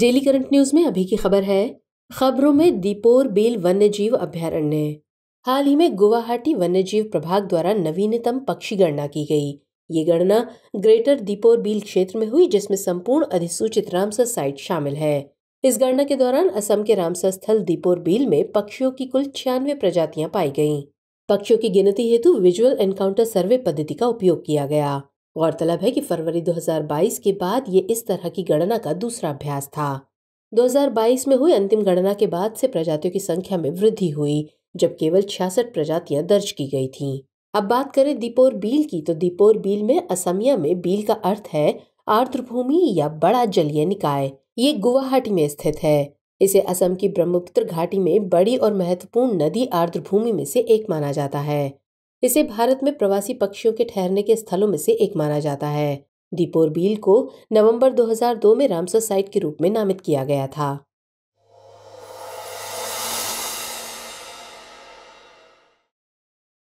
Daily current news में अभी की खबर है खबरों में दीपोर बेल जीव अभ्यारण्य हाल ही में गुवाहाटी वन्य जीव प्रभाग द्वारा नवीनतम पक्षी गणना की गई ये गणना ग्रेटर दीपोर बिल क्षेत्र में हुई जिसमें संपूर्ण अधिसूचित रामसर साइट शामिल है इस गणना के दौरान असम के रामसर स्थल दीपोर बिल में पक्षियों की कुल छियानवे प्रजातियां पाई गईं। पक्षियों की गिनती हेतु विजुअल एनकाउंटर सर्वे पद्धति का उपयोग किया गया गौरतलब है कि फरवरी 2022 के बाद ये इस तरह की गणना का दूसरा अभ्यास था 2022 में हुई अंतिम गणना के बाद से प्रजातियों की संख्या में वृद्धि हुई जब केवल छियासठ प्रजातियां दर्ज की गई थीं। अब बात करें दीपोर बील की तो दीपोर बील में असमिया में बील का अर्थ है आर्द्रभूमि या बड़ा जलीय निकाय ये गुवाहाटी में स्थित है इसे असम की ब्रह्मपुत्र घाटी में बड़ी और महत्वपूर्ण नदी आर्द्रभूमि में से एक माना जाता है इसे भारत में प्रवासी पक्षियों के ठहरने के स्थलों में से एक माना जाता है दीपोर बील को नवंबर 2002 में रामसर साइट के रूप में नामित किया गया था